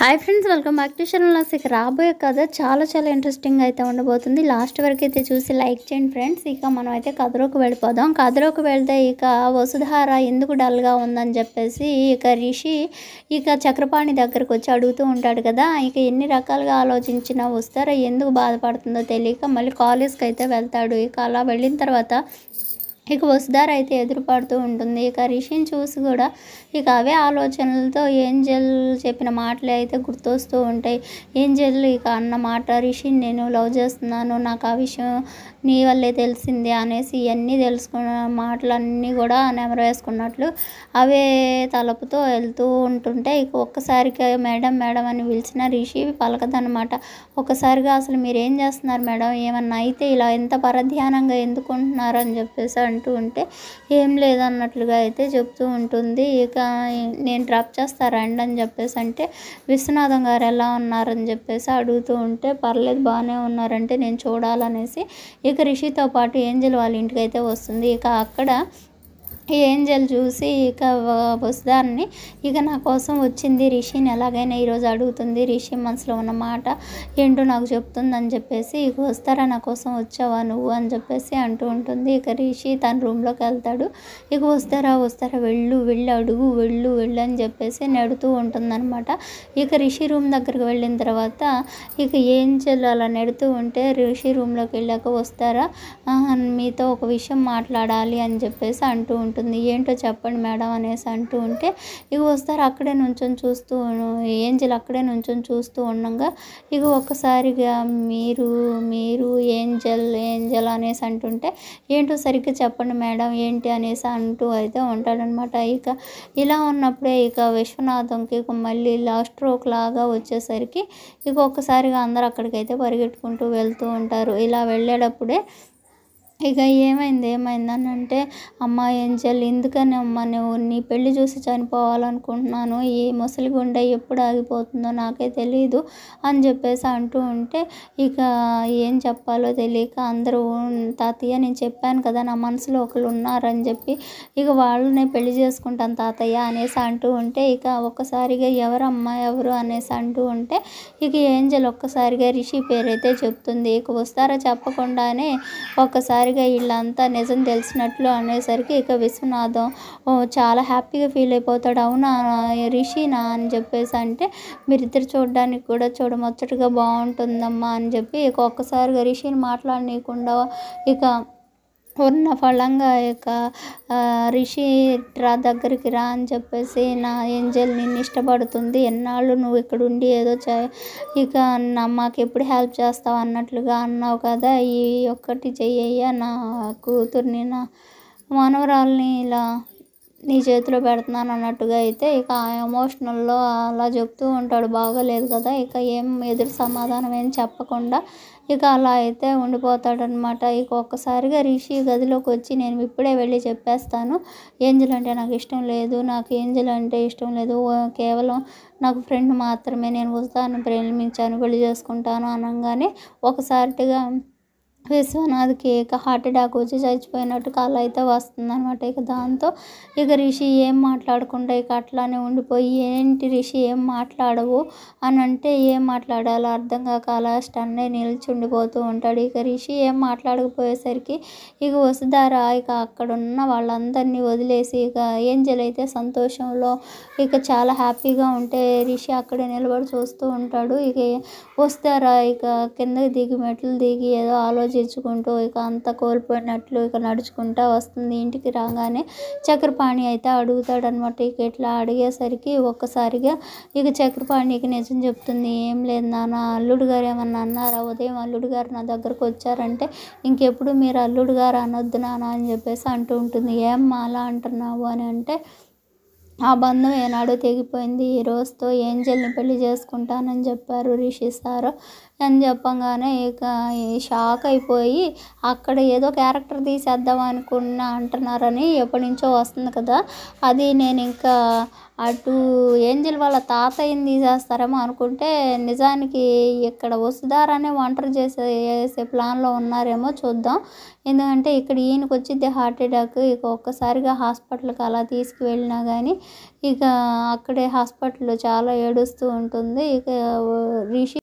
hi friends welcome back to షరణ్లాస్ ఇక రాబోయే కథ చాలా చాలా ఇంట్రెస్టింగ్ అయితే ఉండబోతుంది లాస్ట్ వరకు అయితే చూసి లైక్ చేయండి ఫ్రెండ్స్ ఇక మనం అయితే కథలోకి వెళ్ళిపోదాం కథలోకి వెళ్తే ఇక వసుధార ఎందుకు డల్గా ఉందని చెప్పేసి ఇక రిషి ఇక చక్రపాణి దగ్గరకు వచ్చి అడుగుతూ ఉంటాడు కదా ఇక ఎన్ని రకాలుగా ఆలోచించినా వస్తారా ఎందుకు బాధపడుతుందో తెలియక మళ్ళీ కాలేజ్కి అయితే వెళ్తాడు ఇక అలా వెళ్ళిన తర్వాత ఇక వసుధార అయితే ఎదురుపడుతూ ఉంటుంది ఇక రిషిని చూసి కూడా ఇక అవే ఆలోచనలతో ఏంజల్ చెప్పిన మాటలు అయితే గుర్తొస్తూ ఉంటాయి ఏంజల్ ఇక అన్న మాట రిషిని నేను లవ్ చేస్తున్నాను నాకు ఆ విషయం నీ వల్లే తెలిసిందే అనేసి ఇవన్నీ తెలుసుకున్న మాటలన్నీ కూడా నెమరు వేసుకున్నట్లు అవే తలపుతో వెళ్తూ ఉంటుంటే ఇక ఒక్కసారికి మేడం మేడం అని పిలిచిన రిషి పలకదనమాట ఒక్కసారిగా అసలు మీరేం చేస్తున్నారు మేడం ఏమన్నా అయితే ఇలా ఎంత పరధ్యానంగా ఎందుకుంటున్నారు అని చెప్పేసి అంటూ ఉంటే ఏం లేదన్నట్లుగా అయితే చెప్తూ ఉంటుంది ఇక నేను డ్రాప్ చేస్తా రండి అని చెప్పేసి అంటే విశ్వనాథం గారు ఎలా ఉన్నారని చెప్పేసి అడుగుతూ ఉంటే పర్లేదు బాగానే ఉన్నారంటే నేను చూడాలనేసి ఇక రిషితో పాటు ఏంజల్ వాళ్ళ ఇంటికి అయితే వస్తుంది ఇక అక్కడ ఏంజల్ చూసి ఇక వస్తారని ఇక నా కోసం వచ్చింది రిషిని ఎలాగైనా ఈరోజు అడుగుతుంది రిషి మనసులో ఉన్న మాట ఏంటో నాకు చెప్తుంది అని చెప్పేసి ఇక వస్తారా నా కోసం వచ్చావా నువ్వు అని చెప్పేసి అంటూ ఉంటుంది ఇక రిషి తన రూమ్లోకి వెళ్తాడు ఇక వస్తారా వస్తారా వెళ్ళు వెళ్ళి అడుగు వెళ్ళు వెళ్ళు అని చెప్పేసి నెడుతూ ఉంటుందన్నమాట ఇక రిషి రూమ్ దగ్గరికి వెళ్ళిన తర్వాత ఇక ఏంజల్ అలా నెడుతూ ఉంటే రిషి రూమ్లోకి వెళ్ళాక వస్తారా మీతో ఒక విషయం మాట్లాడాలి అని చెప్పేసి అంటూ ఉంటుంది ఉంటుంది ఏంటో చెప్పండి మేడం అనేసి అంటూ ఉంటే ఇక వస్తారు అక్కడే నుంచొని చూస్తూ ఏంజిల్ అక్కడే నుంచొని చూస్తూ ఉండగా ఇక ఒక్కసారిగా మీరు మీరు ఏంజల్ ఏంజల్ అనేసి అంటుంటే ఏంటో సరిగ్గా చెప్పండి మేడం ఏంటి అనేసి అంటూ అయితే ఉంటాడనమాట ఇక ఇలా ఉన్నప్పుడే ఇక విశ్వనాథంకి ఇక మళ్ళీ లాస్ట్ రోక్ లాగా వచ్చేసరికి ఇక ఒక్కసారిగా అందరు అక్కడికైతే పరిగెట్టుకుంటూ వెళ్తూ ఉంటారు ఇలా వెళ్ళేటప్పుడే ఇక ఏమైంది ఏమైంది అని అంటే అమ్మ ఏంజెల్ ఎందుకని అమ్మ నువ్వు నీ పెళ్ళి చూసి చనిపోవాలనుకుంటున్నాను ఈ మొసలి గుండె ఎప్పుడు ఆగిపోతుందో నాకే తెలియదు అని చెప్పేసి అంటూ ఉంటే ఇక ఏం చెప్పాలో తెలియక అందరూ తాతయ్య నేను చెప్పాను కదా నా మనసులో ఒకరు ఉన్నారని చెప్పి ఇక వాళ్ళనే పెళ్లి చేసుకుంటాను తాతయ్య అనేసి అంటూ ఉంటే ఇక ఒక్కసారిగా ఎవరమ్మా ఎవరు అనేసి అంటూ ఉంటే ఇక ఏంజెల్ ఒక్కసారిగా రిషి పేరైతే చెప్తుంది ఇక వస్తారా చెప్పకుండానే ఒక్కసారి ఒక్కసారిగా వీళ్ళంతా నిజం తెలిసినట్లు అనేసరికి ఇక విశ్వనాథం చాలా హ్యాపీగా ఫీల్ అయిపోతాడు అవునా రిషినా అని చెప్పేసి అంటే మీరిద్దరు చూడడానికి కూడా చూడమొచ్చటగా బాగుంటుందమ్మా అని చెప్పి ఇక ఒక్కసారిగా రిషిని మాట్లాడనీయకుండా ఇక ఉన్న ఫలంగా యొక్క రిషి రా దగ్గరికి రా అని చెప్పేసి నా ఏంజల్ నిన్ను ఇష్టపడుతుంది ఎన్నాళ్ళు నువ్వు ఇక్కడ ఉండి ఏదో చే ఇక మాకు ఎప్పుడు హెల్ప్ చేస్తావు అన్నట్లుగా అన్నావు కదా ఈ ఒక్కటి చెయ్యయ్యా నా కూతుర్ని నా మనవరాల్ని ఇలా నీ చేతిలో పెడుతున్నాను అన్నట్టుగా అయితే ఇక ఆ ఎమోషనల్లో అలా చెప్తూ ఉంటాడు బాగలేదు కదా ఇక ఏం ఎదురు సమాధానం ఏం చెప్పకుండా ఇక అలా అయితే ఉండిపోతాడనమాట ఇక ఒక్కసారిగా రిషి గదిలోకి వచ్చి నేను ఇప్పుడే వెళ్ళి చెప్పేస్తాను ఏంజల్ అంటే నాకు ఇష్టం లేదు నాకు ఏంజల్ అంటే ఇష్టం లేదు కేవలం నాకు ఫ్రెండ్ మాత్రమే నేను వస్తాను ప్రేమించాను పెళ్లి చేసుకుంటాను అనగానే ఒకసారిగా విశ్వనాథ్కి ఇక హార్ట్ అటాక్ వచ్చి చచ్చిపోయినట్టు కళ అయితే అనమాట ఇక దాంతో ఇక రిషి ఏం మాట్లాడకుండా ఇక అట్లానే ఉండిపోయి ఏంటి రిషి ఏం మాట్లాడవు అని అంటే ఏం మాట్లాడాలో అర్థం కాక అలా స్టన్నే నిల్చుండిపోతూ ఉంటాడు ఇక రిషి ఏం మాట్లాడకపోయేసరికి ఇక వసుధారా ఇక అక్కడున్న వాళ్ళందరినీ వదిలేసి ఇక ఏంజల్ అయితే సంతోషంలో ఇక చాలా హ్యాపీగా ఉంటే రిషి అక్కడే నిలబడి చూస్తూ ఉంటాడు ఇక వస్తారా ఇక కిందకి దిగి మెట్లు దిగి ఏదో ఆలోచన ఆలోచించుకుంటూ ఇక అంత కోల్పోయినట్లు ఇక నడుచుకుంటా వస్తుంది ఇంటికి రాగానే చక్రపాణి అయితే అడుగుతాడనమాట ఇక ఇట్లా అడిగేసరికి ఒక్కసారిగా ఇక చక్రపాణికి నిజం చెప్తుంది ఏం లేదు నాన్న అల్లుడు గారు ఏమన్నా అన్నారా ఉదయం అల్లుడు గారు నా దగ్గరకు వచ్చారంటే ఇంకెప్పుడు మీరు అల్లుడు గారు అనొద్దు నాన్న అని చెప్పేసి అంటూ ఉంటుంది ఏం అలా అంటున్నావు అని అంటే ఆ బంధం ఏనాడో తెగిపోయింది ఈ రోజుతో ఏంజల్ని పెళ్లి చేసుకుంటానని చెప్పారు రిషి సారు అని చెప్పంగానే ఇక షాక్ అయిపోయి అక్కడ ఏదో క్యారెక్టర్ తీసేద్దాం అనుకున్నా అంటున్నారని ఎప్పటి నుంచో వస్తుంది కదా అది నేను ఇంకా అటు ఏంజల్ వాళ్ళ తాతయ్యని తీసేస్తారేమో అనుకుంటే నిజానికి ఇక్కడ వసుధారానే ఒంటరి చేసే చేసే ప్లాన్లో ఉన్నారేమో చూద్దాం ఎందుకంటే ఇక్కడ ఈయనకు వచ్చింది హార్ట్ అటాక్ ఇక ఒక్కసారిగా హాస్పిటల్కి అలా తీసుకువెళ్ళినా కానీ ఇక అక్కడే హాస్పిటల్లో చాలా ఏడుస్తూ ఉంటుంది ఇక రిషి